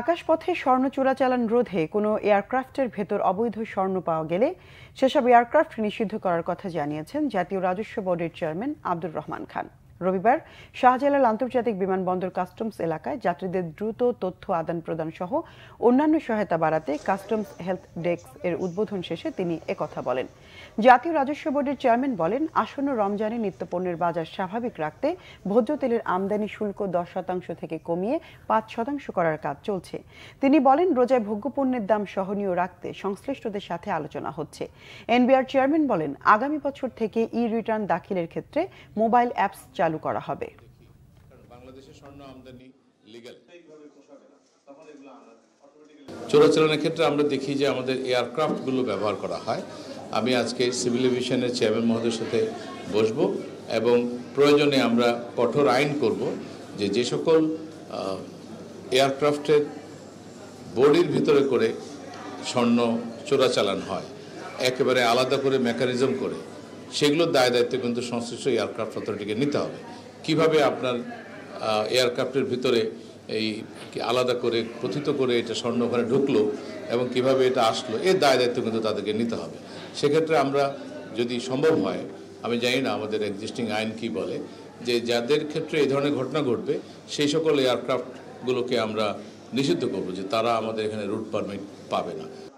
আকাশপথে স্বর্ণ চোরাচালান রোধে কোনো এয়ারক্রাফটের ভেতর অবৈধ স্বর্ণ পাওয়া গেলে সেসব এয়ারক্রাফট নিষিদ্ধ করার কথা জানিয়েছেন জাতীয় রাজস্ব বোর্ডের চেয়ারম্যান আব্দুর রহমান খান রবিবার শাহজালাল আন্তর্জাতিক বিমানবন্দর কাস্টমস এলাকায় যাত্রীদের দ্রুত তথ্য আদান প্রদান সহ অন্যান্য সহায়তা বাড়াতে কাস্টমস হেলথ ডেস্ক এর উদ্বোধন শেষে তিনি একথা বলেন জাতীয় রাজস্ব বোর্ডের চেয়ারম্যান বলেন আসন্ন রমজানে নিত্যপণ্যের বাজার স্বাভাবিক রাখতে ভোজ্য তেলের আমদানি শুল্ক দশ শতাংশ থেকে কমিয়ে পাঁচ শতাংশ করার কাজ চলছে তিনি বলেন রোজায় ভোগ্যপণ্যের দাম সহনীয় রাখতে সংশ্লিষ্টদের সাথে আলোচনা হচ্ছে এনবিআর চেয়ারম্যান বলেন আগামী বছর থেকে ই রিটার্ন দাখিলের ক্ষেত্রে মোবাইল অ্যাপস চালু চালু করা হবে চোরাচালানের ক্ষেত্রে আমরা দেখি যে আমাদের এয়ারক্রাফটগুলো ব্যবহার করা হয় আমি আজকে সিভিল এভিয়েশনের চেয়ারম্যান মহোদয়ের সাথে বসব এবং প্রয়োজনে আমরা কঠোর আইন করব যে যে সকল এয়ারক্রাফটের বডির ভিতরে করে স্বর্ণ চোরাচালান হয় একেবারে আলাদা করে মেকানিজম করে সেগুলোর দায় দায়িত্ব কিন্তু সংশ্লিষ্ট এয়ারক্রাফট অথরিটিকে নিতে হবে কিভাবে আপনার এয়ারক্রাফটের ভিতরে এই আলাদা করে প্রথিত করে এটা ঘরে ঢুকলো এবং কিভাবে এটা আসলো এর দায় দায়িত্ব কিন্তু তাদেরকে নিতে হবে সেক্ষেত্রে আমরা যদি সম্ভব হয় আমি জানি না আমাদের এক্সিস্টিং আইন কি বলে যে যাদের ক্ষেত্রে এই ধরনের ঘটনা ঘটবে সেই সকল এয়ারক্রাফটগুলোকে আমরা নিষিদ্ধ করবো যে তারা আমাদের এখানে রুট পারমিট পাবে না